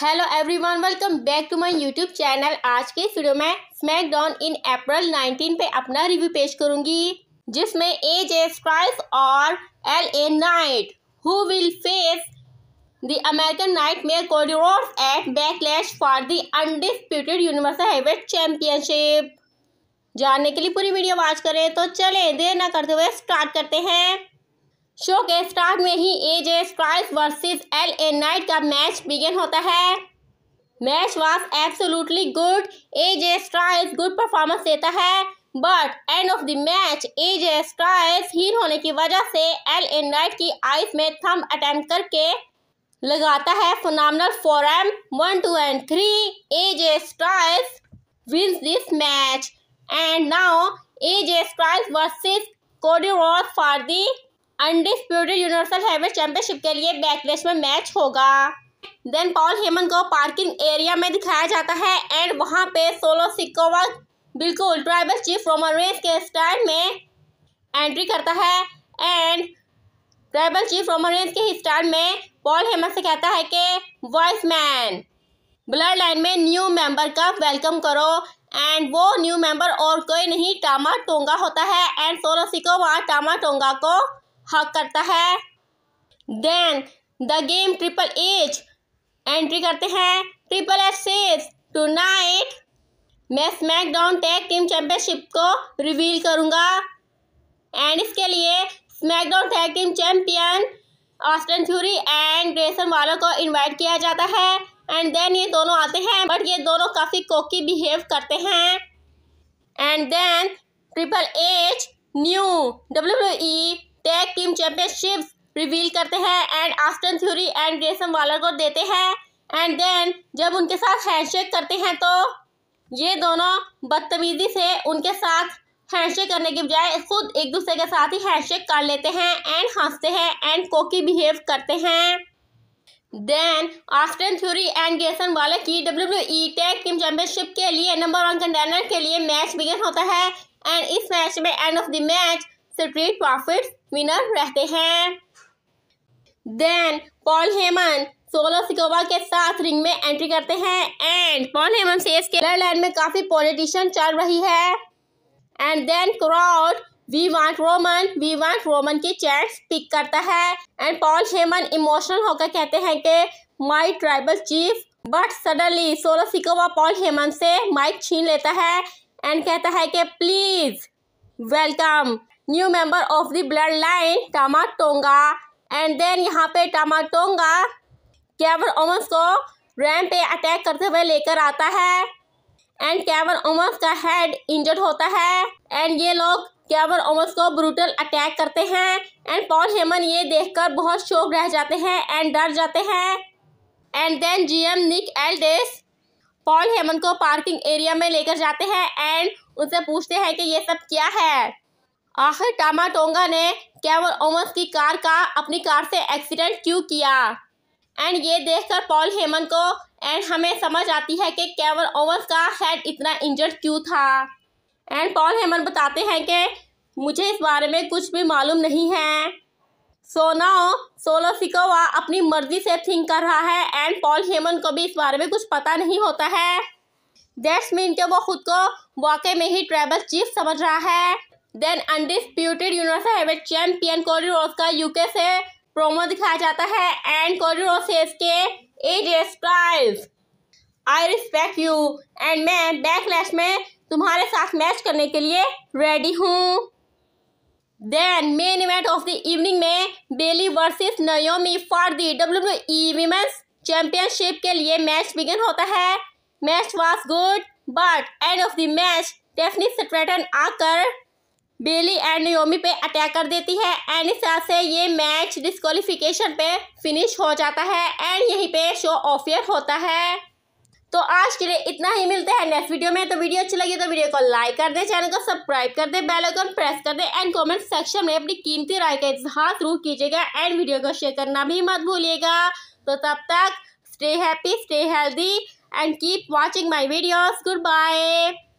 hello everyone welcome back to my YouTube channel आज के इस वीडियो में स्मैकडाउन इन अप्रैल 19 पे अपना रिव्यू पेश करूंगी जिसमें ए जे स्ट्राइफ और L A Knight who will face the American nightmare कॉरिडोर्स at Backlash for the undisputed universal heavyweight championship जानने के लिए पूरी वीडियो वॉच करें तो चले देर ना करते हुए स्टार्ट करते हैं शो के स्टार्ट में ही AJ Styles versus L A Knight का मैच बिगिन होता है match was absolutely good AJ Styles good performance देता है but end of the match AJ Styles हीर होने की वजह से एल ए नाइट की आइस में थम अटेम्प्ट करके लगाता है phenomenal forearm one two and three AJ Styles wins this match and now AJ Styles versus Cody Rhodes for the undisputed universal heavyweight championship के लिए backlash में match होगा then Paul Heyman को parking area में दिखाया जाता है and वहां पे सोलो सिक्कोवा बिल्कुल ट्राइबल चीफ रोमन रेस के स्टाइल में एंट्री करता है and tribal chief Roman Reigns के स्टाइल में पॉल हेमन से कहता है कि वॉइस मैन ब्लड लाइन में न्यू मेंबर का वेलकम करो एंड वो न्यू मेंबर और कोई नहीं टामा टोंगा होता है and Solo Sikoa Tama Tonga को हक करता है then the game triple H entry करते हैं triple H says to night मैं स्मैकडाउन टैग टीम चैंपियनशिप को रिवील करूंगा एंड इसके लिए SmackDown tag team champion Austin Theory and Grayson Waller को इनवाइट किया जाता है एंड देन ये दोनों आते हैं बट ये दोनों काफ़ी कोकी बिहेव करते हैं and then triple H new W E tag team championship reveal करते हैं and Austin Theory and Grayson Waller को देते हैं एंड देन जब उनके साथ हैंडशेक करते हैं तो ये दोनों बदतमीजी से उनके साथ हैंडशेक करने के बजाय खुद एक दूसरे के साथ ही हैंडशेक कर लेते हैं एंड हंसते हैं एंड कोकी बिहेव करते हैं then Austin Theory and Grayson Waller की W E tag team championship के लिए नंबर वन कंटेनर के लिए मैच बिगेन होता है एंड इस मैच में end of the match Street Profits winner रहते हैं then Paul Heyman Solo Sikoa के साथ रिंग में एंट्री करते हैं एंड पॉल हेमन से के लैंड में काफी पॉलिटिशियन चल रही है and then crowd we want Roman we want Roman की चैट्स पिक करता है एंड पॉल हेमन इमोशनल होकर कहते हैं कि my tribal chief but suddenly Solo Sikoa Paul Heyman से माइक छीन लेता है एंड कहता है कि please welcome new member of the bloodline Tonga and then यहाँ पे टोंगा कैवर ओमस को रैम पे अटैक करते हुए लेकर आता है एंड कैवर ओमस का हेड इंजर्ड होता है एंड ये लोग कैवर ओमस को ब्रूटल अटैक करते हैं एंड पॉल हेमन ये देखकर बहुत शोक रह जाते हैं एंड डर जाते हैं and then GM Nick Aldis Paul Heyman को पार्किंग एरिया में लेकर जाते हैं एंड उनसे पूछते हैं कि ये सब क्या है आखिर टामा टोंगा ने केवल ओमस की कार का अपनी कार से एक्सीडेंट क्यों किया एंड ये देखकर पॉल हेमन को एंड हमें समझ आती है कि केवल ओमस का हेड इतना इंजर्ड क्यों था एंड पॉल हेमन बताते हैं कि मुझे इस बारे में कुछ भी मालूम नहीं है सोनाओ सोलोसिकोवा अपनी मर्जी से थिंक कर रहा है एंड पॉल हेमन को भी इस बारे में कुछ पता नहीं होता है दैट्स मीन के वो खुद को वाकई में ही ट्रैवल चीफ समझ रहा है then undisputed universal heavyweight champion कॉरिडोर का यूके से प्रोमो दिखाया जाता है एंड कॉरिडोर से इसके एज प्राइज आई रिस्पेक्ट यू एंड मैं बैकलैश में तुम्हारे साथ मैच करने के लिए रेडी हूँ then main event of the evening में Bayley versus Naomi for the W E women's championship के लिए मैच बिगिन होता है match was good but end of the match Tiffany सेट्रेटन आकर बेली एंड योमी पे अटैक कर देती है एंड इस तरह से ये मैच डिस्कालिफिकेशन पे फिनिश हो जाता है एंड यहीं पे शो ऑफियर होता है तो आज के लिए इतना ही मिलता है नेक्स्ट वीडियो में तो वीडियो अच्छी लगी तो वीडियो को लाइक कर दे चैनल को सब्सक्राइब कर दे बेल आइकन प्रेस कर दे एंड कमेंट सेक्शन में अपनी कीमती राय का इजहार जरूर कीजिएगा एंड वीडियो को शेयर करना भी मत भूलिएगा तो तब तक stay happy stay healthy and keep watching my videos good bye